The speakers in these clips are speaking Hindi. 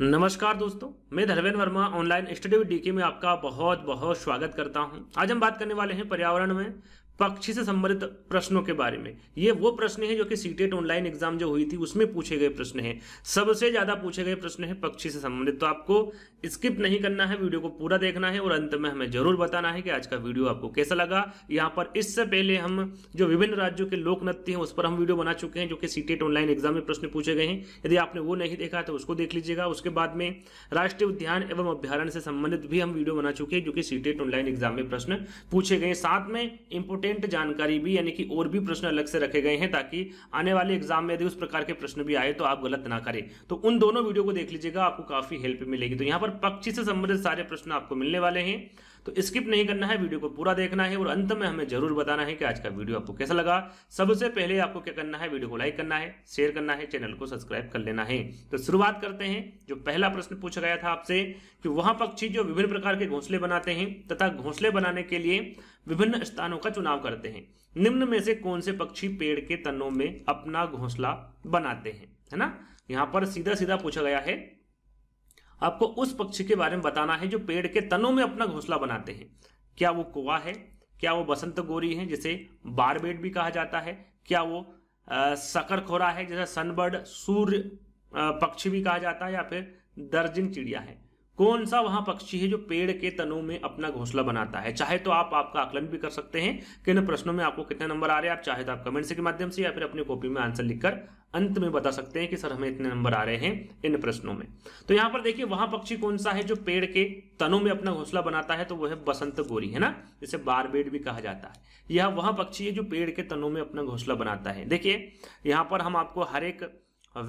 नमस्कार दोस्तों मैं Dharmendra Verma online study DK में आपका बहुत बहुत स्वागत करता हूं आज हम बात करने वाले हैं पर्यावरण में पक्षी से संबंधित प्रश्नों के बारे में ये वो प्रश्न है जो कि सी ऑनलाइन एग्जाम जो हुई थी उसमें पूछे गए प्रश्न हैं सबसे ज्यादा पूछे गए प्रश्न हैं पक्षी से संबंधित तो आपको स्किप नहीं करना है वीडियो को पूरा देखना है और अंत में हमें जरूर बताना है कि आज का वीडियो आपको कैसा लगा यहाँ पर इससे पहले हम जो विभिन्न राज्यों के लोक नृत्य हैं उस पर हम वीडियो बना चुके हैं जो कि सी ऑनलाइन एग्जाम में प्रश्न पूछे गए हैं यदि आपने वो नहीं देखा तो उसको देख लीजिएगा उसके बाद में राष्ट्रीय उद्यान एवं अभ्यारण से संबंधित भी हम वीडियो बना चुके हैं जो कि सी ऑनलाइन एग्जाम में प्रश्न पूछे गए साथ में इंपोर्टेंट कंटेंट जानकारी भी यानी कि और भी प्रश्न अलग से रखे गए हैं ताकि आने वाले एग्जाम में यदि उस प्रकार के प्रश्न भी आए तो आप गलत ना करें तो उन दोनों वीडियो को देख लीजिएगा आपको काफी हेल्प मिलेगी तो यहाँ पर पक्षी से संबंधित सारे प्रश्न आपको मिलने वाले हैं तो स्किप नहीं करना है वीडियो को पूरा देखना है और अंत में हमें जरूर बताना है कि आज का वीडियो आपको कैसा लगा सबसे पहले आपको क्या करना है वीडियो को लाइक करना है शेयर करना है चैनल को सब्सक्राइब कर लेना है तो शुरुआत करते हैं जो पहला प्रश्न पूछा गया था आपसे कि वहां पक्षी जो विभिन्न प्रकार के घोंसले बनाते हैं तथा घोंसले बनाने के लिए विभिन्न स्थानों का चुनाव करते हैं निम्न में से कौन से पक्षी पेड़ के तनों में अपना घोंसला बनाते हैं है ना यहाँ पर सीधा सीधा पूछा गया है आपको उस पक्षी के बारे में बताना है जो पेड़ के तनों में अपना घोंसला बनाते हैं क्या वो कुआ है क्या वो बसंत गोरी है जिसे बारबेट भी कहा जाता है क्या वो सकर खोरा है जैसे सनबर्ड सूर्य पक्षी भी कहा जाता है या फिर दर्जन चिड़िया है कौन सा वहां पक्षी है जो पेड़ के तनों में अपना घोंसला बनाता है चाहे तो आप आपका आकलन भी कर सकते हैं कि इन प्रश्नों में आपको कितने नंबर आ रहे हैं आप चाहे तो आप कमेंट्स के माध्यम से या फिर अपनी कॉपी में आंसर लिखकर अंत में बता सकते हैं कि सर हमें इतने नंबर आ रहे हैं इन प्रश्नों में तो यहां पर देखिए वहां पक्षी कौन सा है जो पेड़ के तनों में अपना घोंसला बनाता है तो वह है बसंत गोरी है ना जिसे बारबेड भी कहा जाता है यह वह पक्षी है जो पेड़ के तनों में अपना घोंसला बनाता है देखिए यहां पर हम आपको हर एक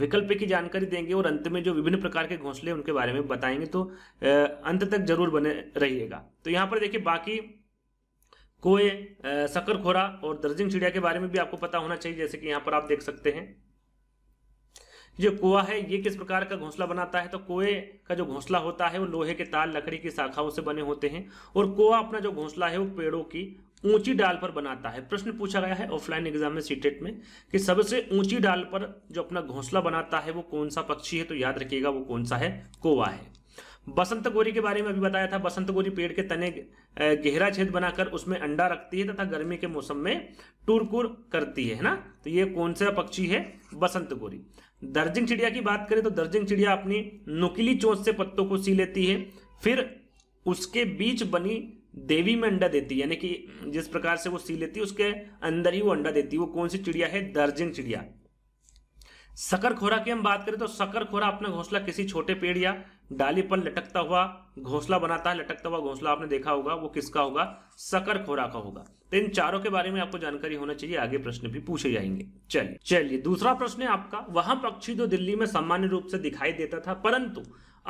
विकल्प की जानकारी देंगे और अंत में जो विभिन्न प्रकार के घोंसले उनके बारे में बताएंगे तो अंत तक जरूर बने रहिएगा तो यहाँ पर देखिए बाकी कोए सकरखोरा और दर्जिंग चिड़िया के बारे में भी आपको पता होना चाहिए जैसे कि यहाँ पर आप देख सकते हैं जो कुआ है ये किस प्रकार का घोंसला बनाता है तो कुएं का जो घोंसला होता है वो लोहे के तार लकड़ी की शाखाओं से बने होते हैं और कुआ अपना जो घोंसला है वो पेड़ों की ऊंची डाल पर बनाता है प्रश्न पूछा गया है ऑफलाइन एग्जाम में सीटेट e में कि सबसे ऊंची डाल पर जो अपना घोंसला बनाता है वो कौन सा पक्षी है तो याद रखिएगा वो कौन सा है कोवा है बसंत गोरी के बारे में अभी बताया था बसंत गोरी पेड़ के तने गहरा छेद बनाकर उसमें अंडा रखती है तथा गर्मी के मौसम में टूरकुर करती है ना तो ये कौन सा पक्षी है बसंत गोरी दर्जिंग चिड़िया की बात करें तो दर्जिंग चिड़िया अपनी नुकीली चोंच से पत्तों को सी लेती है फिर उसके बीच बनी देवी में अंडा देती है यानी कि जिस प्रकार से वो सी लेती है उसके अंदर ही वो अंडा देती है वो कौन सी चिड़िया है दर्जन चिड़िया सकर खोरा की हम बात करें तो सकर खोरा अपना घोंसला किसी छोटे पेड़ या डाली पर लटकता हुआ घोंसला बनाता है लटकता हुआ घोंसला आपने देखा होगा वो किसका होगा सकर खोरा का होगा तो इन चारों के बारे में आपको जानकारी होना चाहिए आगे प्रश्न भी पूछे जाएंगे चलिए चलिए दूसरा प्रश्न है आपका वह पक्षी जो तो दिल्ली में सामान्य रूप से दिखाई देता था परंतु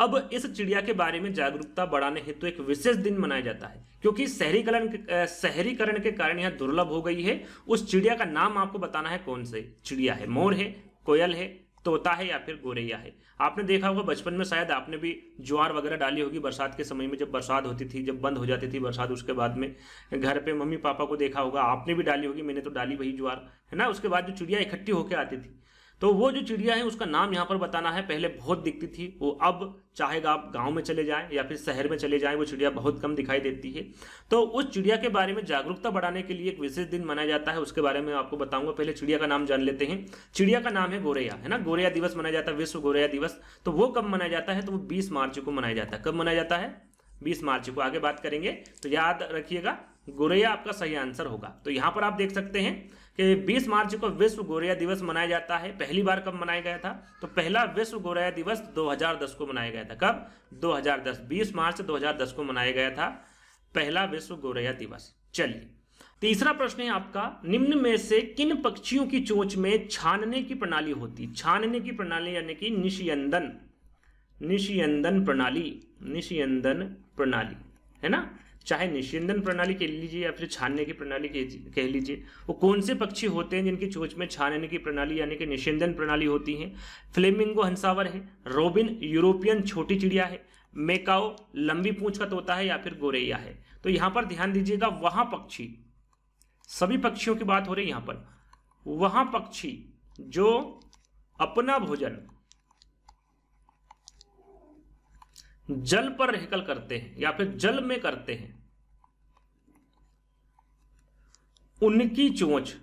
अब इस चिड़िया के बारे में जागरूकता बढ़ाने हेतु तो एक विशेष दिन मनाया जाता है क्योंकि शहरीकरण शहरीकरण के कारण यह दुर्लभ हो गई है उस चिड़िया का नाम आपको बताना है कौन से चिड़िया है मोर है कोयल है तोता है या फिर गोरैया है आपने देखा होगा बचपन में शायद आपने भी ज्वार वगैरह डाली होगी बरसात के समय में जब बरसात होती थी जब बंद हो जाती थी बरसात उसके बाद में घर पे मम्मी पापा को देखा होगा आपने भी डाली होगी मैंने तो डाली वही ज्वार है ना उसके बाद जो चिड़िया इकट्ठी होकर आती थी तो वो जो चिड़िया है उसका नाम यहाँ पर बताना है पहले बहुत दिखती थी वो अब चाहेगा आप गांव में चले जाएं या फिर शहर में चले जाएं वो चिड़िया बहुत कम दिखाई देती है तो उस चिड़िया के बारे में जागरूकता बढ़ाने के लिए एक विशेष दिन मनाया जाता है उसके बारे में आपको बताऊंगा पहले चिड़िया का नाम जान लेते हैं चिड़िया का नाम है गोरैया है ना गोरैया दिवस मनाया जाता है विश्व गोरैया दिवस तो वो कब मनाया जाता है तो वो बीस मार्च को मनाया जाता है कब मनाया जाता है बीस मार्च को आगे बात करेंगे तो याद रखिएगा गोरैया आपका सही आंसर होगा तो यहाँ पर आप देख सकते हैं कि 20 मार्च को विश्व गोरैया दिवस मनाया जाता है पहली बार कब मनाया गया था तो पहला विश्व गोरैया दिवस 2010 को मनाया गया था कब 2010 20 मार्च 2010 को मनाया गया था पहला विश्व गोरैया दिवस चलिए तीसरा प्रश्न है आपका निम्न में से किन पक्षियों की चोच में छानने की प्रणाली होती छानने की प्रणाली यानी कि निशियंदन निशियंदन प्रणाली निशियंदन प्रणाली है ना चाहे निषेंदन प्रणाली कह लीजिए या फिर छानने की प्रणाली कह लीजिए वो कौन से पक्षी होते हैं जिनकी चोच में छानने की प्रणाली यानी कि निषेंदन प्रणाली होती है फ्लेमिंगो हंसावर है रोबिन यूरोपियन छोटी चिड़िया है मेकाओ लंबी पूंछ का तोता है या फिर गोरेया है तो यहां पर ध्यान दीजिएगा वहां पक्षी सभी पक्षियों की बात हो रही है यहां पर वहां पक्षी जो अपना भोजन जल पर रहकर करते हैं या फिर जल में करते हैं उनकी चोंच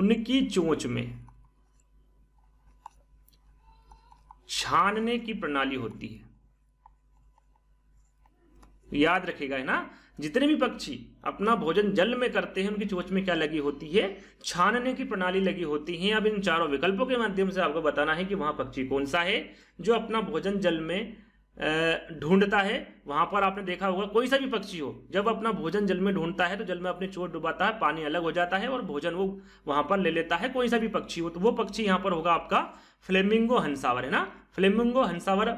उनकी चोंच में छानने की प्रणाली होती है याद रखेगा है ना जितने भी पक्षी अपना भोजन जल में करते हैं उनकी चोच में क्या लगी होती है छानने की प्रणाली लगी होती है अब इन चारों विकल्पों के माध्यम से आपको बताना है कि वहां पक्षी कौन सा है जो अपना भोजन जल में ढूंढता है वहां पर आपने देखा होगा कोई सा भी पक्षी हो जब अपना भोजन जल में ढूंढता है तो जल में अपने चोट डुबाता है पानी अलग हो जाता है और भोजन वो वहां पर ले लेता है कोई सा भी पक्षी हो तो वो पक्षी यहाँ पर होगा आपका फ्लेमिंगो हंसावर है ना फ्लेमिंगो हंसावर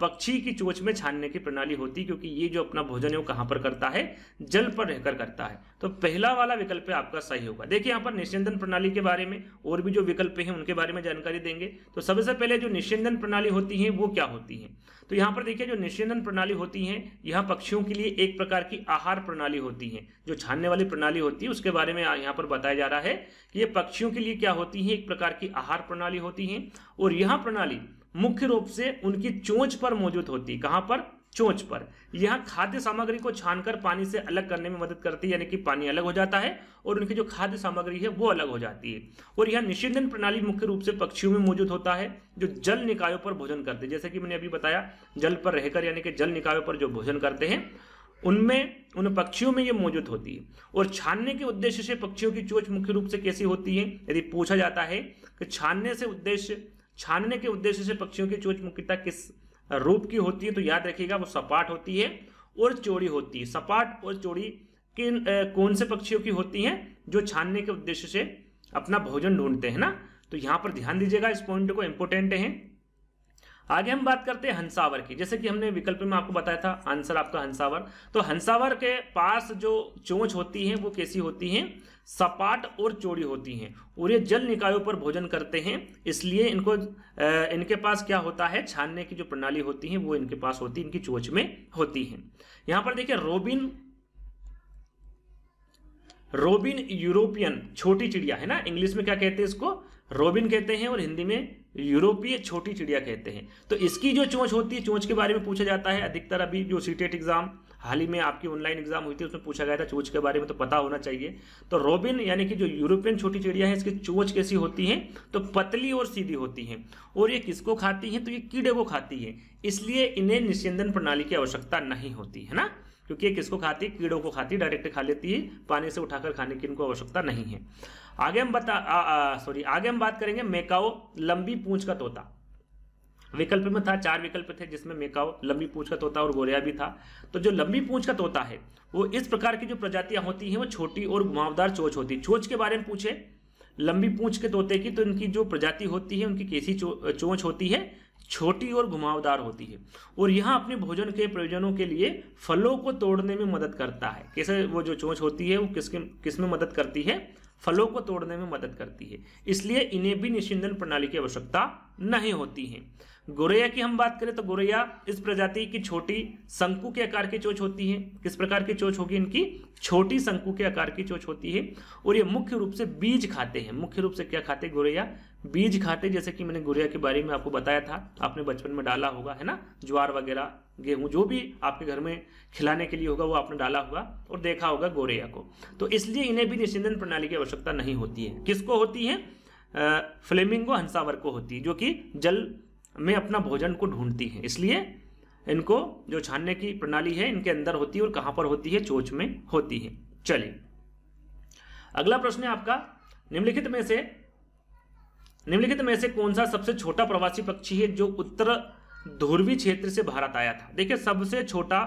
पक्षी की चोच में छानने की प्रणाली होती है क्योंकि ये जो अपना भोजन है वो कहाँ पर करता है जल पर रहकर करता है तो पहला वाला विकल्प आपका सही होगा देखिए यहाँ पर निश्चंदन प्रणाली के बारे में और भी जो विकल्प हैं उनके बारे में जानकारी देंगे तो सबसे पहले जो निश्चंदन प्रणाली होती है वो क्या होती है तो यहाँ पर देखिए जो निश्चंदन प्रणाली होती है यह पक्षियों के लिए एक प्रकार की आहार प्रणाली होती है जो छानने वाली प्रणाली होती है उसके बारे में यहाँ पर बताया जा रहा है कि ये पक्षियों के लिए क्या होती है एक प्रकार की आहार प्रणाली होती है और यह प्रणाली मुख्य रूप से उनकी चोंच पर मौजूद होती है कहां पर चोंच पर यह खाद्य सामग्री को छानकर पानी से अलग करने में मदद करती है यानी कि पानी अलग हो जाता है और उनकी जो खाद्य सामग्री है वो अलग हो जाती है और यह निषेधन प्रणाली मुख्य रूप से पक्षियों में मौजूद होता है जो जल निकायों पर भोजन करते हैं जैसे कि मैंने अभी बताया जल पर रहकर यानी कि जल निकायों पर जो भोजन करते हैं उनमें उन पक्षियों में ये मौजूद होती है और छानने के उद्देश्य से पक्षियों की चोच मुख्य रूप से कैसी होती है यदि पूछा जाता है कि छानने से उद्देश्य छानने के उद्देश्य से पक्षियों की चोच मुख्यता किस रूप की होती है तो याद रखिएगा वो सपाट होती है और चोरी होती है सपाट और चोरी किन कौन से पक्षियों की होती है जो छानने के उद्देश्य से अपना भोजन ढूंढते हैं ना तो यहां पर ध्यान दीजिएगा इस पॉइंट को इंपोर्टेंट है आगे हम बात करते हैं हंसावर की जैसे कि हमने विकल्प में आपको बताया था आंसर आपका हंसावर तो हंसावर के पास जो चोंच होती है वो कैसी होती है सपाट और चौड़ी होती हैं और ये जल निकायों पर भोजन करते हैं इसलिए इनको इनके पास क्या होता है छानने की जो प्रणाली होती है वो इनके पास होती है इनकी चोच में होती है यहां पर देखिए रोबिन रोबिन यूरोपियन छोटी चिड़िया है ना इंग्लिश में क्या कहते हैं इसको रोबिन कहते हैं और हिंदी में यूरोपीय छोटी चिड़िया कहते हैं तो इसकी जो चोंच होती है चोंच के बारे में पूछा जाता है अधिकतर अभी जो सीटेट एग्जाम हाल ही में आपकी ऑनलाइन एग्जाम हुई थी उसमें पूछा गया था चोच के बारे में तो पता होना चाहिए तो रोबिन यानी कि जो यूरोपियन छोटी चिड़िया है इसकी चोच कैसी होती है तो पतली और सीधी होती है और ये किसको खाती है तो ये कीड़े को खाती है इसलिए इन्हें निशेंदन प्रणाली की आवश्यकता नहीं होती है ना क्योंकि ये किसको खाती है कीड़ों को खाती है डायरेक्ट खा लेती है पानी से उठाकर खाने की इनको आवश्यकता नहीं है आगे हम बता सॉरी आगे हम बात करेंगे मेकाओ लंबी पूंछ का तोता विकल्प में था चार विकल्प थे जिसमें मेकाओ लंबी पूछ का तोता और गोरिया भी था तो जो लंबी पूछ का तोता है वो इस प्रकार की जो प्रजातियां होती हैं वो छोटी और घुमावदार चोच होती है चोच के बारे में पूछे लंबी पूछ के तोते की तो इनकी जो प्रजाति होती है उनकी कैसी चोच होती है छोटी और घुमावदार होती है और यह अपने भोजन के प्रयोजनों के लिए फलों को तोड़ने में मदद करता है कैसे वो जो चोच होती है वो किसके किस में मदद करती है फलों को तोड़ने में मदद करती है इसलिए इन्हें भी निशिंदन प्रणाली की आवश्यकता नहीं होती है गोरैया की हम बात करें तो गोरैया इस प्रजाति की छोटी शंकु के आकार की चोच होती है किस प्रकार की चोच होगी इनकी छोटी शंकु के आकार की चोच होती है और ये मुख्य रूप से बीज खाते हैं मुख्य रूप से क्या खाते हैं गोरैया बीज खाते जैसे कि मैंने गोरैया के बारे में आपको बताया था आपने बचपन में डाला होगा है ना ज्वार वगैरह गेहूं जो भी आपके घर में खिलाने के लिए होगा वो आपने डाला होगा और देखा होगा गोरैया को तो इसलिए इन्हें भी निषेधन प्रणाली की आवश्यकता नहीं होती है किसको होती है फ्लेमिंगो हंसावर को होती है जो कि जल में अपना भोजन को ढूंढती हैं इसलिए इनको जो छानने की प्रणाली है इनके अंदर होती है और कहां पर होती है चोच में होती है चलिए अगला प्रश्न है आपका निम्नलिखित में से निम्नलिखित में से कौन सा सबसे छोटा प्रवासी पक्षी है जो उत्तर ध्रुवी क्षेत्र से भारत आया था देखिए सबसे छोटा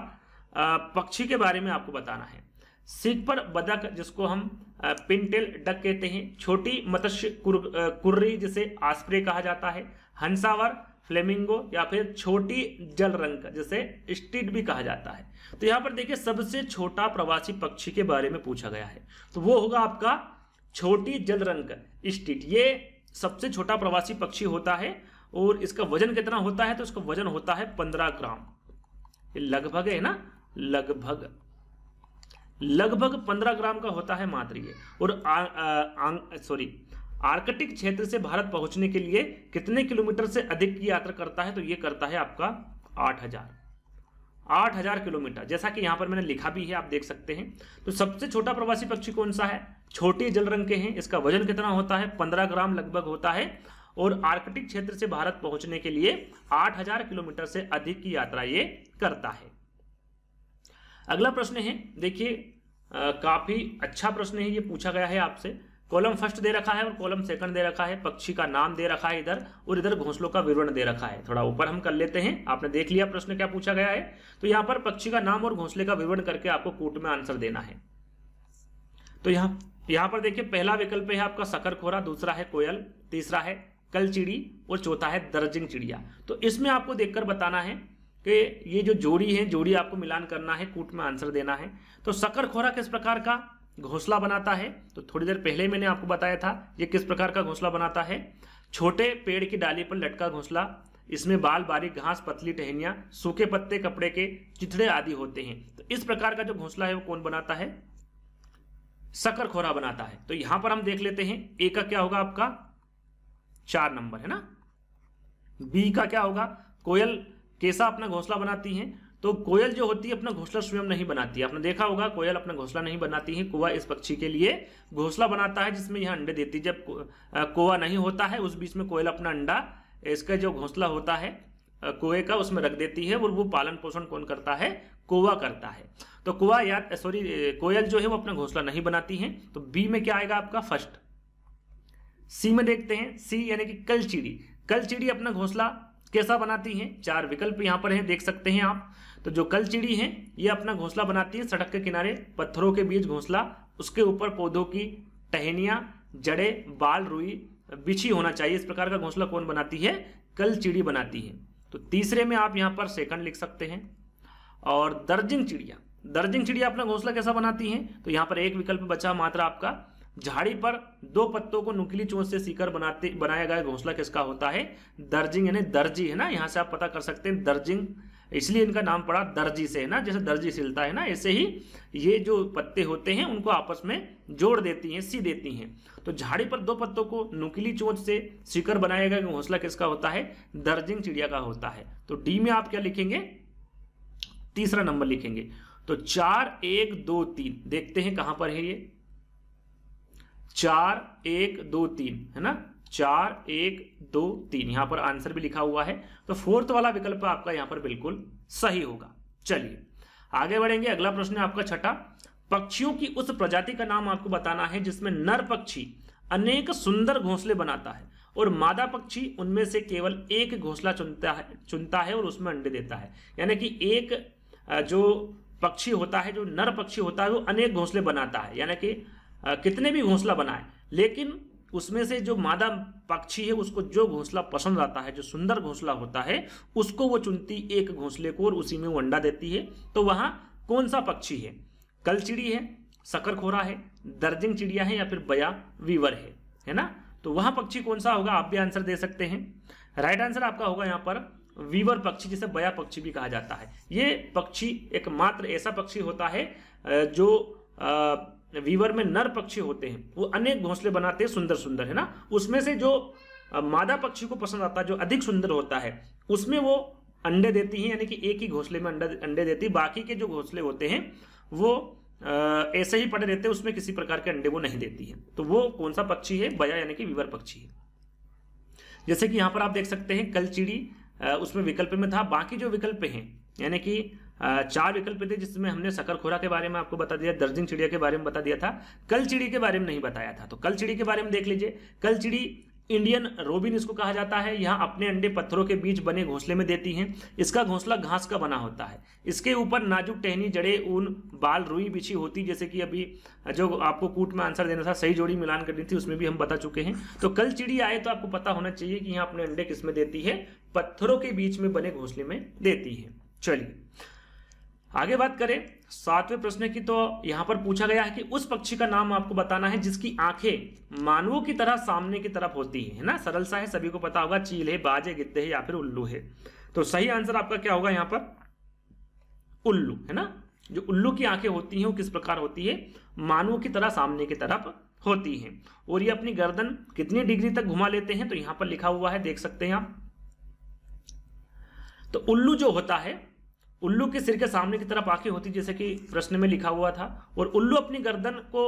पक्षी के बारे में आपको बताना है सिख पर बदक जिसको हम पिनटेल डक कहते हैं छोटी मत्स्य कुर्री जिसे आस्प्रे कहा जाता है हंसावर फ्लेमिंगो या फिर छोटी जल रंग का जैसे स्टीड भी कहा जाता है तो यहां पर देखिए सबसे छोटा प्रवासी पक्षी के बारे में पूछा गया है तो वो होगा आपका छोटी जल रंग स्टीड ये सबसे छोटा प्रवासी पक्षी होता है और इसका वजन कितना होता है तो इसका वजन होता है पंद्रह ग्राम लगभग है ना लगभग लगभग पंद्रह ग्राम का होता है मात्र ये और सॉरी आर्कटिक क्षेत्र से भारत पहुंचने के लिए कितने किलोमीटर से अधिक की यात्रा करता है तो यह करता है आपका आठ हजार आठ हजार किलोमीटर जैसा कि यहां पर मैंने लिखा भी है आप देख सकते हैं तो सबसे छोटा प्रवासी पक्षी कौन सा है छोटे जल रंग के हैं इसका वजन कितना होता है पंद्रह ग्राम लगभग होता है और आर्कटिक क्षेत्र से भारत पहुंचने के लिए आठ हजार किलोमीटर से अधिक की यात्रा ये करता है अगला प्रश्न है देखिए काफी अच्छा प्रश्न है ये पूछा गया है आपसे कॉलम फर्स्ट दे रखा है और कॉलम सेकंड दे रखा है पक्षी का नाम दे रखा है इधर और इधर घोंसलों का विवरण दे रखा है थोड़ा ऊपर हम कर लेते हैं आपने देख लिया प्रश्न क्या पूछा गया है तो यहां पर पक्षी का नाम और घोंसले का विवरण करके आपको कोर्ट में आंसर देना है तो यहाँ यहां पर देखिए पहला विकल्प है आपका सकर खोरा दूसरा है कोयल तीसरा है कल चिड़ी और चौथा है दर्जिंग चिड़िया तो इसमें आपको देखकर बताना है कि ये जो जोड़ी है जोड़ी आपको मिलान करना है कूट में आंसर देना है तो सकर खोरा किस प्रकार का घोंसला बनाता है तो थोड़ी देर पहले मैंने आपको बताया था ये किस प्रकार का घोंसला बनाता है छोटे पेड़ की डाली पर लटका घोंसला इसमें बाल बारीक घास पतली टहनिया सूखे पत्ते कपड़े के चिथड़े आदि होते हैं तो इस प्रकार का जो घोंसला है वो कौन बनाता है सकर खोरा बनाता है तो यहां पर हम देख लेते हैं ए का क्या होगा आपका चार नंबर है ना बी का क्या होगा कोयल कैसा अपना घोंसला बनाती है तो कोयल जो होती है अपना घोंसला स्वयं नहीं बनाती है आपने देखा होगा कोयल अपना घोंसला नहीं बनाती है कुआ इस पक्षी के लिए घोंसला बनाता है जिसमें यह अंडे देती है जब कुआ नहीं होता है उस बीच में कोयल अपना अंडा इसका जो घोंसला होता है कुएं का उसमें रख देती है और वो पालन पोषण कौन करता है कुआ करता है तो कुआ या सॉरी कोयल जो है वो अपना घोंसला नहीं बनाती है तो बी में क्या आएगा आपका फर्स्ट सी में देखते हैं सी यानी कि कल चिड़ी कल चिड़ी अपना घोंसला कैसा बनाती है चार विकल्प यहां पर है देख सकते हैं आप तो जो कल चिड़ी है ये अपना घोंसला बनाती है सड़क के किनारे पत्थरों के बीच घोंसला उसके ऊपर पौधों की टहनिया जड़े बाल रुई बिछी होना चाहिए इस प्रकार का घोंसला कौन बनाती है कल चिड़ी बनाती है तो तीसरे में आप यहाँ पर सेकंड लिख सकते हैं और दर्जिंग चिड़िया दर्जिंग चिड़िया अपना घोंसला कैसा बनाती है तो यहाँ पर एक विकल्प बचा मात्र आपका झाड़ी पर दो पत्तों को नुकीली चोंच से सीकर बनाते बनाया गया घोंसला किसका होता है दर्जिंग यानी दर्जी है ना यहाँ से आप पता कर सकते हैं दर्जिंग इसलिए इनका नाम पड़ा दर्जी से है ना जैसे दर्जी सिलता है ना ऐसे ही ये जो पत्ते होते हैं उनको आपस में जोड़ देती हैं सी देती हैं तो झाड़ी पर दो पत्तों को नुकीली चोंच से शिकर बनाया गया घोंसला किसका होता है दर्जिंग चिड़िया का होता है तो डी में आप क्या लिखेंगे तीसरा नंबर लिखेंगे तो चार एक दो तीन देखते हैं कहां पर है ये चार एक दो तीन है ना चार एक दो तीन यहां पर आंसर भी लिखा हुआ है तो फोर्थ वाला विकल्प आपका यहां पर बिल्कुल सही होगा चलिए आगे बढ़ेंगे अगला प्रश्न है आपका छठा पक्षियों की उस प्रजाति का नाम आपको बताना है जिसमें नर पक्षी अनेक सुंदर घोंसले बनाता है और मादा पक्षी उनमें से केवल एक घोंसला चुनता है चुनता है और उसमें अंडे देता है यानी कि एक जो पक्षी होता है जो नर पक्षी होता है वो अनेक घोंसले बनाता है यानी कि कितने भी घोंसला बनाए लेकिन उसमें से जो मादा पक्षी है उसको जो घोंसला पसंद आता है जो सुंदर घोंसला होता है उसको वो चुनती एक घोंसले को और उसी में वो अंडा देती है तो वहां कौन सा पक्षी है कल चिड़ी है सकर खोरा है दर्जिंग चिड़िया है या फिर बया वीवर है है ना तो वह पक्षी कौन सा होगा आप भी आंसर दे सकते हैं राइट आंसर आपका होगा यहाँ पर वीवर पक्षी जिसे बया पक्षी भी कहा जाता है ये पक्षी एकमात्र ऐसा पक्षी होता है जो आ, वीवर में नर पक्षी होते हैं वो अनेक घोंसले बनाते हैं सुंदर सुंदर है ना उसमें से जो मादा पक्षी को पसंद आता है जो अधिक सुंदर होता है उसमें वो अंडे देती हैं यानी कि एक ही घोंसले में अंडे अंडे देती है बाकी के जो घोंसले होते हैं वो ऐसे ही पड़े रहते हैं उसमें किसी प्रकार के अंडे वो नहीं देती है तो वो कौन सा पक्षी है बया यानी कि विवर पक्षी है जैसे कि यहां पर आप देख सकते हैं कल चिड़ी उसमें विकल्प में था बाकी जो विकल्प हैं यानी कि चार विकल्प थे जिसमें हमने सकरखोरा के बारे में आपको बता दिया दर्जिंग चिड़िया के बारे में बता दिया था कल चिड़ी के बारे में नहीं बताया था तो कल चिड़ी के बारे में देख लीजिए कल चिड़ी इंडियन रोबिन इसको कहा जाता है यह अपने अंडे पत्थरों के बीच बने घोंसले में देती हैं इसका घोंसला घास का बना होता है इसके ऊपर नाजुक टहनी जड़े ऊन बाल रुई बिछी होती जैसे कि अभी जो आपको कूट में आंसर देना था सही जोड़ी मिलान करनी थी उसमें भी हम बता चुके हैं तो कल चिड़ी आए तो आपको पता होना चाहिए कि यहाँ अपने अंडे किसमें देती है पत्थरों के बीच में बने घोंसले में देती है चलिए आगे बात करें सातवें प्रश्न की तो यहां पर पूछा गया है कि उस पक्षी का नाम आपको बताना है जिसकी आंखें मानवों की तरह सामने की तरफ होती है ना सरल सा है सभी को पता होगा चील है बाजे गिद्धे है या फिर उल्लू है तो सही आंसर आपका क्या होगा यहां पर उल्लू है ना जो उल्लू की आंखें होती हैं वो किस प्रकार होती है मानवों की तरह सामने की तरफ होती है और ये अपनी गर्दन कितनी डिग्री तक घुमा लेते हैं तो यहां पर लिखा हुआ है देख सकते हैं आप तो उल्लू जो होता है उल्लू के सिर के सामने की तरफ आंखें होती जैसे कि प्रश्न में लिखा हुआ था और उल्लू अपनी गर्दन को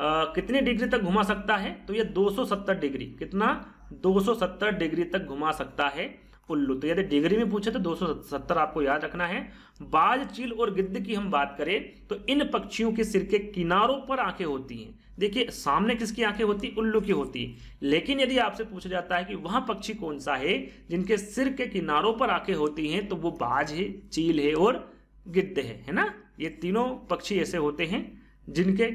आ, कितने डिग्री तक घुमा सकता है तो ये 270 डिग्री कितना 270 डिग्री तक घुमा सकता है उल्लू तो यदि डिग्री में पूछे तो 270 आपको याद रखना है बाज चील और गिद्ध की हम बात करें तो इन पक्षियों के सिर के किनारों पर आंखें होती हैं देखिए सामने किसकी आंखें होती उल्लू की होती लेकिन यदि आपसे पूछा जाता है कि वह पक्षी कौन सा है जिनके सिर के किनारों पर आंखें होती हैं तो वो बाज है चील है और गिद्ध है है ना ये तीनों पक्षी ऐसे होते हैं जिनके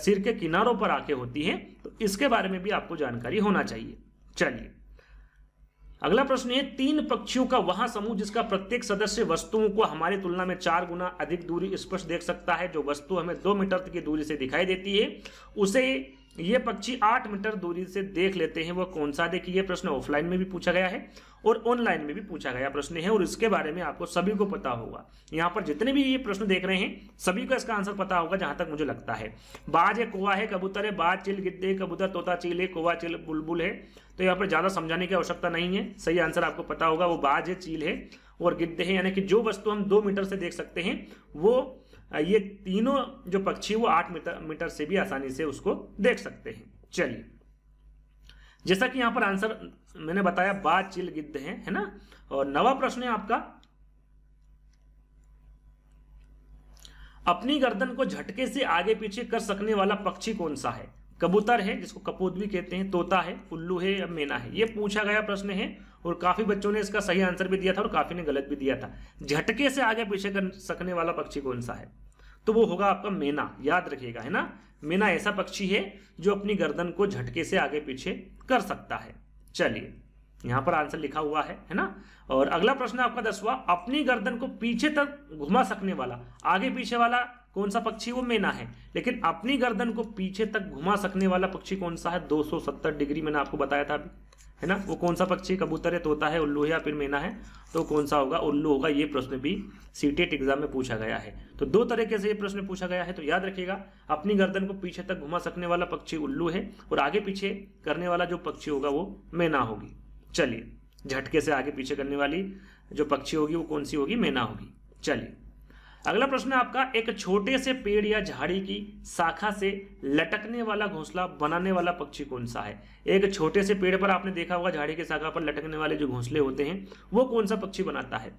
सिर के किनारों पर आंखें होती हैं तो इसके बारे में भी आपको जानकारी होना चाहिए चलिए अगला प्रश्न है तीन पक्षियों का वह समूह जिसका प्रत्येक सदस्य वस्तुओं को हमारी तुलना में चार गुना अधिक दूरी स्पष्ट देख सकता है जो वस्तु हमें दो मीटर की दूरी से दिखाई देती है उसे ये पक्षी आठ मीटर दूरी से देख लेते हैं वह कौन सा देखिए ये प्रश्न ऑफलाइन में भी पूछा गया है और ऑनलाइन में भी पूछा गया प्रश्न है और इसके बारे में आपको सभी को पता होगा यहाँ पर जितने भी ये प्रश्न देख रहे हैं सभी को इसका आंसर पता होगा जहां तक मुझे लगता है बाज है कुआ है कबूतर है बाज चिल गिद्दे कबूतर तोता चील है कुआ चिल बुलबुल है तो यहाँ पर ज़्यादा समझाने की आवश्यकता नहीं है सही आंसर आपको पता होगा वो बाज है चील है और गिद्ध है यानी कि जो वस्तु हम दो मीटर से देख सकते हैं वो ये तीनों जो पक्षी वो आठ मीटर मीटर से भी आसानी से उसको देख सकते हैं चलिए जैसा कि यहाँ पर आंसर मैंने बताया बाज चील गिद्ध है है ना और नवा प्रश्न है आपका अपनी गर्दन को झटके से आगे पीछे कर सकने वाला पक्षी कौन सा है कबूतर है जिसको कपूत भी कहते हैं तोता है उल्लू है या मेना है ये पूछा गया प्रश्न है और काफी बच्चों ने इसका सही आंसर भी दिया था और काफी ने गलत भी दिया था झटके से आगे पीछे कर सकने वाला पक्षी कौन सा है तो वो होगा आपका मेना याद रखिएगा है ना मेना ऐसा पक्षी है जो अपनी गर्दन को झटके से आगे पीछे कर सकता है चलिए यहाँ पर आंसर लिखा हुआ है है ना और अगला प्रश्न आपका दसवा अपनी गर्दन को पीछे तक घुमा सकने वाला आगे पीछे वाला कौन सा पक्षी वो मेना है लेकिन अपनी गर्दन को पीछे तक घुमा सकने वाला पक्षी कौन सा है 270 डिग्री मैंने आपको बताया था अभी है ना वो कौन सा पक्षी कबूतर है तोता है उल्लू है या फिर मेना है तो कौन सा होगा उल्लू होगा ये प्रश्न भी सीटेट एग्जाम में पूछा गया है तो दो तरीके से ये प्रश्न पूछा गया है तो याद रखिएगा अपनी गर्दन को पीछे तक घुमा सकने वाला पक्षी उल्लू है और आगे पीछे करने वाला जो पक्षी होगा वो मैना होगी चलिए झटके से आगे पीछे करने वाली जो पक्षी होगी वो कौन सी होगी मैना होगी चलिए अगला प्रश्न है आपका एक छोटे से पेड़ या झाड़ी की शाखा से लटकने वाला घोंसला बनाने वाला पक्षी कौन सा है एक छोटे से पेड़ पर आपने देखा होगा झाड़ी की शाखा पर लटकने वाले जो घोंसले होते हैं वो कौन सा पक्षी बनाता है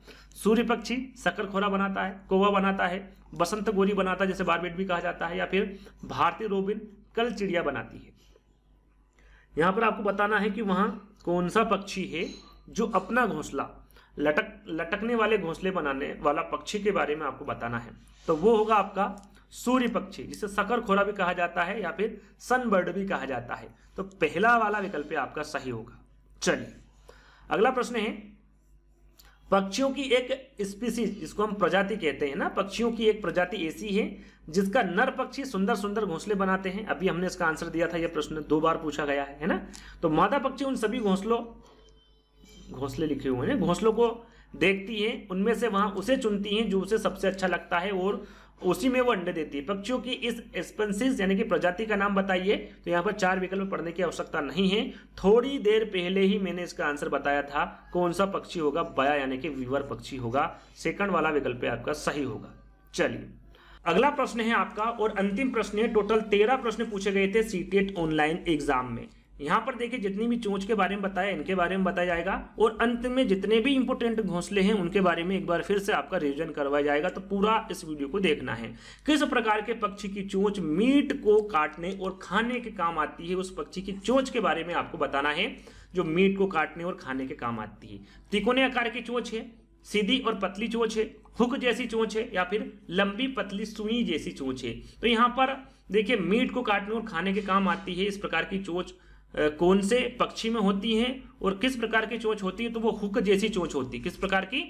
सूर्य पक्षी सकरखोरा बनाता है कोवा बनाता है बसंत गोरी बनाता है जैसे बारबेट भी कहा जाता है या फिर भारतीय रोबिन कल चिड़िया बनाती है यहां पर आपको बताना है कि वहां कौन सा पक्षी है जो अपना घोंसला लटक लटकने वाले घोंसले बनाने वाला पक्षी के बारे में आपको बताना है तो वो होगा आपका सूर्य पक्षी जिसे सकर खोरा भी कहा जाता है या फिर सनबर्ड भी कहा जाता है तो पहला वाला विकल्प आपका सही होगा चलिए अगला प्रश्न है पक्षियों की एक स्पीसीज जिसको हम प्रजाति कहते हैं ना पक्षियों की एक प्रजाति ऐसी है जिसका नर पक्षी सुंदर सुंदर घोंसले बनाते हैं अभी हमने इसका आंसर दिया था यह प्रश्न दो बार पूछा गया है ना तो मादा पक्षी उन सभी घोंसलों घोंसले लिखे हुए हैं घोंसलों को देखती हैं उनमें से वहाँ उसे चुनती हैं जो उसे सबसे अच्छा लगता है और उसी में वो अंडे देती है पक्षियों की इस एक्सपेंसिस यानी कि प्रजाति का नाम बताइए तो यहाँ पर चार विकल्प पढ़ने की आवश्यकता नहीं है थोड़ी देर पहले ही मैंने इसका आंसर बताया था कौन सा पक्षी होगा बया यानी कि विवर पक्षी होगा सेकंड वाला विकल्प आपका सही होगा चलिए अगला प्रश्न है आपका और अंतिम प्रश्न है टोटल तेरह प्रश्न पूछे गए थे सी ऑनलाइन एग्जाम में यहाँ पर देखिए जितनी भी चोंच के बारे में बताया इनके बारे में बताया जाएगा और अंत में जितने भी इंपोर्टेंट घोंसले हैं उनके बारे में एक बार फिर से आपका रिविजन करवाया जाएगा तो पूरा इस वीडियो को देखना है किस प्रकार के पक्षी की चोंच मीट को काटने और खाने के काम आती है उस पक्षी की चोंच के बारे में आपको बताना है जो मीट को काटने और खाने के काम आती है तिकोने आकार की चोंच है सीधी और पतली चोंच है हुक जैसी चोंच है या फिर लंबी पतली सुई जैसी चोंच है तो यहाँ पर देखिए मीट को काटने और खाने के काम आती है इस प्रकार की चोंच कौन से पक्षी में होती है और किस प्रकार की चोंच होती है तो वो हुक जैसी चोंच होती है किस प्रकार की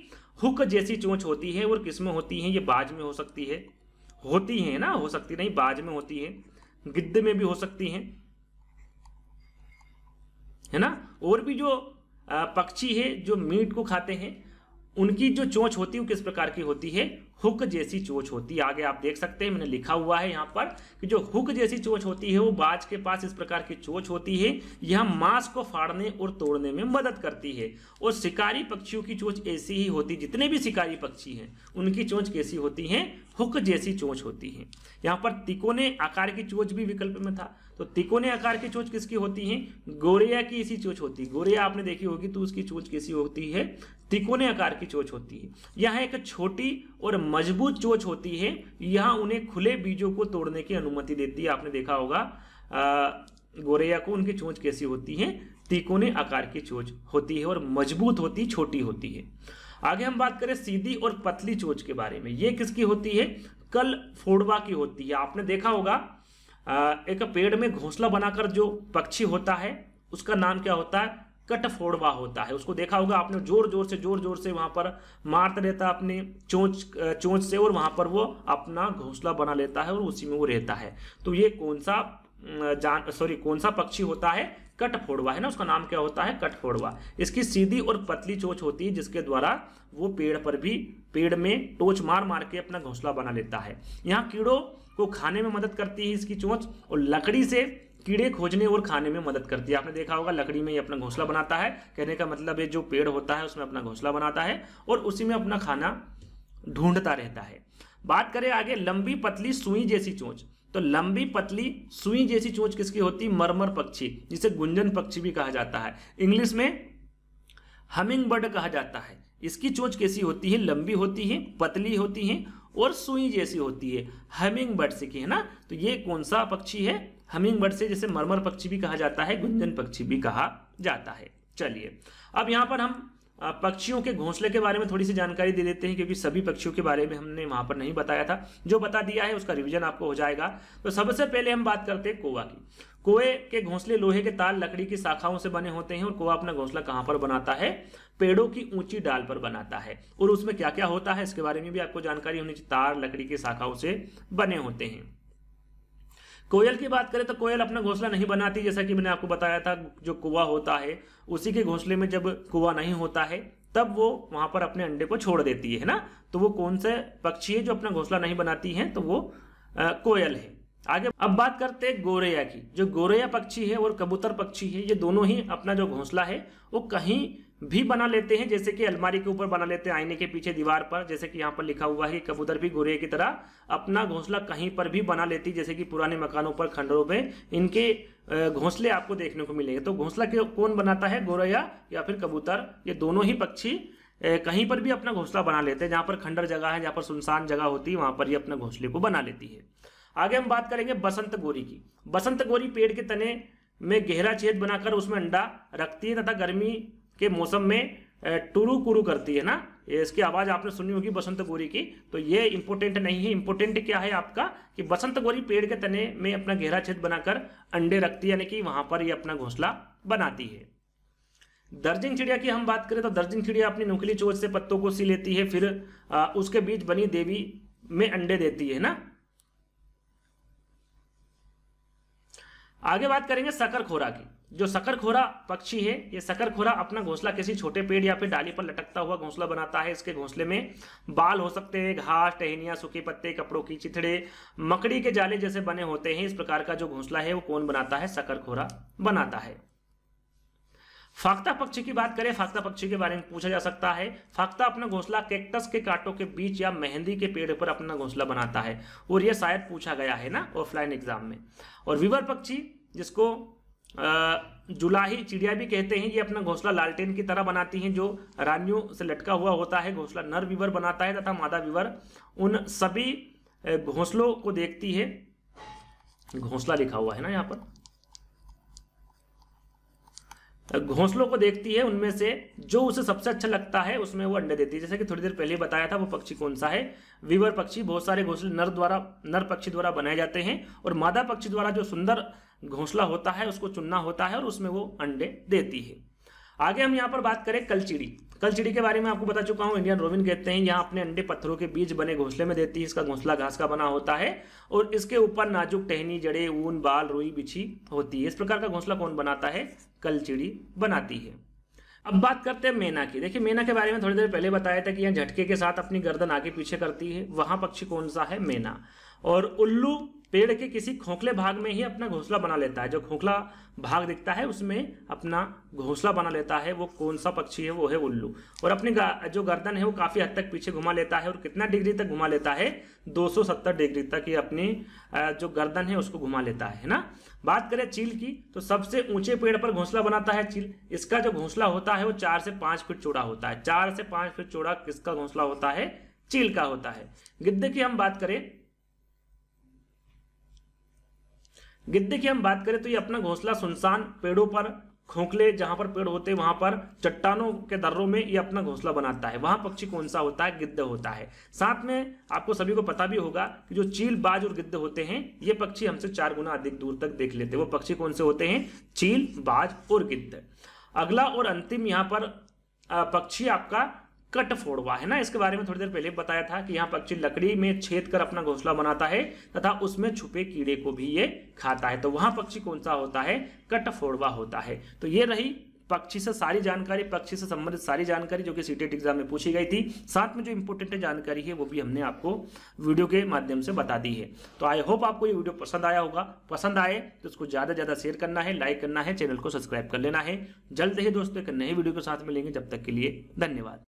हुक जैसी चोंच होती है और किस में होती है ये बाज में हो सकती है होती है ना हो सकती नहीं बाज में होती है गिद्ध में भी हो सकती है है ना और भी जो पक्षी है जो मीट को खाते हैं उनकी जो चोच होती है वो किस प्रकार की होती है हुक जैसी चोच होती है आगे आप देख सकते हैं मैंने लिखा हुआ है यहाँ पर कि जो हुक जैसी चोच होती है वो बाज के पास इस प्रकार की चोच होती है यह मांस को फाड़ने और तोड़ने में मदद करती है और शिकारी पक्षियों की चोच ऐसी ही होती है जितने भी शिकारी पक्षी हैं उनकी चोच कैसी होती है हुक जैसी चोच होती है यहाँ पर तिकोने आकार की चोच भी विकल्प में था तो तिकोने आकार की चोच किसकी होती है गोरेया की इसी चोच होती है गोरेया आपने देखी होगी तो उसकी चोच कैसी होती है तिकोने आकार की चोच होती है यहाँ एक छोटी और मजबूत चोच होती है यहाँ उन्हें खुले बीजों को तोड़ने की अनुमति देती है आपने देखा होगा गोरिया को उनकी चोच कैसी होती है तिकोने आकार की चोच होती है और मजबूत होती छोटी होती है आगे हम बात करें सीधी और पतली चोच के बारे में ये किसकी होती है कल फोड़वा की होती है आपने देखा होगा एक पेड़ में घोंसला बनाकर जो पक्षी होता है उसका नाम क्या होता है कटफोड़वा होता है उसको देखा होगा आपने जोर जोर से जोर जोर से वहाँ पर मारता रहता है अपने चोंच चोंच से और वहाँ पर वो अपना घोंसला बना लेता है और उसी में वो रहता है तो ये कौन सा जान सॉरी कौन सा पक्षी होता है कट फोड़वा है ना उसका नाम क्या होता है कट फोड़वा इसकी सीधी और पतली चोच होती है जिसके द्वारा वो पेड़ पर भी पेड़ में टोच मार मार के अपना घोंसला बना लेता है यहाँ कीड़ों को खाने में मदद करती है इसकी चोंच और लकड़ी से कीड़े खोजने और खाने में मदद करती है आपने देखा होगा लकड़ी में ये अपना घोंसला बनाता है कहने का मतलब ये जो पेड़ होता है उसमें अपना घोंसला बनाता है और उसी में अपना खाना ढूंढता रहता है बात करें आगे लंबी पतली सुई जैसी चोंच तो लंबी पतली सुई जैसी चोंच किसकी होती मरमर पक्षी जिसे गुंजन पक्षी भी कहा जाता है इंग्लिश में हमिंग बर्ड कहा जाता है इसकी चोंच कैसी होती है लंबी होती है पतली होती है और सुई जैसी होती है हमिंग बर्ड से की है ना तो ये कौन सा पक्षी है हमिंग बर्ड से जैसे मरमर पक्षी भी कहा जाता है गुंजन पक्षी भी कहा जाता है चलिए अब यहाँ पर हम पक्षियों के घोंसले के बारे में थोड़ी सी जानकारी दे देते हैं क्योंकि सभी पक्षियों के बारे में हमने वहां पर नहीं बताया था जो बता दिया है उसका रिवीजन आपको हो जाएगा तो सबसे पहले हम बात करते हैं कोवा की कुए के घोंसले लोहे के तार लकड़ी की शाखाओं से बने होते हैं और कुआ अपना घोंसला कहाँ पर बनाता है पेड़ों की ऊंची डाल पर बनाता है और उसमें क्या क्या होता है इसके बारे में भी आपको जानकारी होनी चाहिए तार लकड़ी की शाखाओं से बने होते हैं कोयल की बात करें तो कोयल अपना घोंसला नहीं बनाती जैसा कि मैंने आपको बताया था जो कुआ होता है उसी के घोंसले में जब कुआ नहीं होता है तब वो वहां पर अपने अंडे को छोड़ देती है ना तो वो कौन से पक्षी है जो अपना घोंसला नहीं बनाती है तो वो आ, कोयल है आगे अब बात करते हैं गोरेया की जो गोरेया पक्षी है और कबूतर पक्षी है ये दोनों ही अपना जो घोंसला है वो कहीं भी बना लेते हैं जैसे कि अलमारी के ऊपर बना लेते हैं आईने के पीछे दीवार पर जैसे कि यहाँ पर लिखा हुआ है कि कबूतर भी गोरे की तरह अपना घोंसला कहीं पर भी बना लेती जैसे कि पुराने मकानों पर खंडरों में इनके घोंसले आपको देखने को मिलेंगे तो घोंसला कौन बनाता है गोरैया या फिर कबूतर ये दोनों ही पक्षी कहीं पर भी अपना घोंसला बना लेते हैं जहाँ पर खंडर जगह है जहाँ पर सुनसान जगह होती है वहाँ पर ही अपने घोंसले को बना लेती है आगे हम बात करेंगे बसंत गोरी की बसंत गोरी पेड़ के तने में गहरा छेद बनाकर उसमें अंडा रखती है तथा गर्मी के मौसम में टुरु कुरु करती है ना इसकी आवाज आपने सुनी होगी बसंत गोरी की तो ये इंपोर्टेंट नहीं है इंपोर्टेंट क्या है आपका कि बसंत गोरी पेड़ के तने में अपना गहरा छेद बनाकर अंडे रखती है यानी कि वहां पर ये अपना घोंसला बनाती है दर्जिंग चिड़िया की हम बात करें तो दर्जिंग चिड़िया अपनी नुकली चोच से पत्तों को सी लेती है फिर उसके बीच बनी देवी में अंडे देती है ना आगे बात करेंगे सकरखोरा की जो खोरा पक्षी है ये सकरखोरा अपना घोंसला किसी छोटे पेड़ या फिर डाली पर लटकता हुआ घोंसला बनाता है इसके घोंसले में बाल हो सकते हैं घास टहनिया सूखे पत्ते कपड़ों की चिथड़े मकड़ी के जाले जैसे बने होते हैं इस प्रकार का जो घोंसला है वो कौन बनाता है खोरा बनाता है फाख्ता पक्षी की बात करें फाख्ता पक्षी के बारे में पूछा जा सकता है फाख्ता अपना घोंसला कैक्टस के कांटों के बीच या मेहंदी के पेड़ पर अपना घोंसला बनाता है और यह शायद पूछा गया है ना ऑफलाइन एग्जाम में और विवर पक्षी जिसको जुलाही चिड़िया भी कहते हैं ये अपना घोंसला लालटेन की तरह बनाती हैं जो रानियों से लटका हुआ होता है घोंसला नर विवर बनाता है तथा मादा विवर उन सभी घोंसलों को देखती है घोंसला लिखा हुआ है ना यहाँ पर तो घोंसलों को देखती है उनमें से जो उसे सबसे अच्छा लगता है उसमें वो अंडे देती है जैसे कि थोड़ी देर पहले बताया था वो पक्षी कौन सा है विवर पक्षी बहुत सारे घोंसले नर द्वारा नर पक्षी द्वारा बनाए जाते हैं और मादा पक्षी द्वारा जो सुंदर घोंसला होता है उसको चुनना होता है और उसमें वो अंडे देती है आगे हम यहाँ पर बात करें कलचिड़ी कल चिड़ी के बारे में आपको बता चुका हूँ इंडियन रोविन कहते हैं यहाँ अपने अंडे पत्थरों के बीच बने घोंसले में देती है इसका घोंसला घास का बना होता है और इसके ऊपर नाजुक टहनी जड़े ऊन बाल रोई बिछी होती है इस प्रकार का घोंसला कौन बनाता है कल चिड़ी बनाती है अब बात करते हैं मेना की देखिए मेना के बारे में थोड़ी देर पहले बताया था कि यह झटके के साथ अपनी गर्दन आगे पीछे करती है वहां पक्षी कौन सा है मेना और उल्लू पेड़ के किसी खोखले भाग में ही अपना घोंसला बना लेता है जो खोखला भाग दिखता है उसमें अपना घोंसला बना लेता है वो कौन सा पक्षी है वो है उल्लू और अपनी जो गर्दन है वो काफ़ी हद तक पीछे घुमा लेता है और कितना डिग्री तक घुमा लेता है 270 डिग्री तक ये अपनी जो गर्दन है उसको घुमा लेता है ना बात करें चील की तो सबसे ऊंचे पेड़ पर घोंसला बनाता है चील इसका जो घोंसला होता है वो चार से पाँच फीट चौड़ा होता है चार से पाँच फीट चौड़ा किसका घोंसला होता है चील का होता है गिद्ध की हम बात करें गिद्ध की हम बात करें तो ये अपना घोंसला सुनसान पेड़ों पर खोखले जहां पर पेड़ होते हैं वहां पर चट्टानों के दर्रों में ये अपना घोंसला बनाता है वहां पक्षी कौन सा होता है गिद्ध होता है साथ में आपको सभी को पता भी होगा कि जो चील बाज और गिद्ध होते हैं ये पक्षी हमसे चार गुना अधिक दूर तक देख लेते हैं वो पक्षी कौन से होते हैं चील बाज और गिद्ध अगला और अंतिम यहाँ पर पक्षी आपका कट फोड़वा है ना इसके बारे में थोड़ी देर पहले बताया था कि यहाँ पक्षी लकड़ी में छेद कर अपना घोंसला बनाता है तथा उसमें छुपे कीड़े को भी ये खाता है तो वहाँ पक्षी कौन सा होता है कट फोड़वा होता है तो ये रही पक्षी से सारी जानकारी पक्षी से संबंधित सारी जानकारी जो कि सीटेट एग्जाम e में पूछी गई थी साथ में जो इंपोर्टेंट जानकारी है वो भी हमने आपको वीडियो के माध्यम से बता दी है तो आई होप आपको ये वीडियो पसंद आया होगा पसंद आए तो इसको ज़्यादा ज़्यादा शेयर करना है लाइक करना है चैनल को सब्सक्राइब कर लेना है जल्द ही दोस्तों एक नए वीडियो के साथ मिलेंगे जब तक के लिए धन्यवाद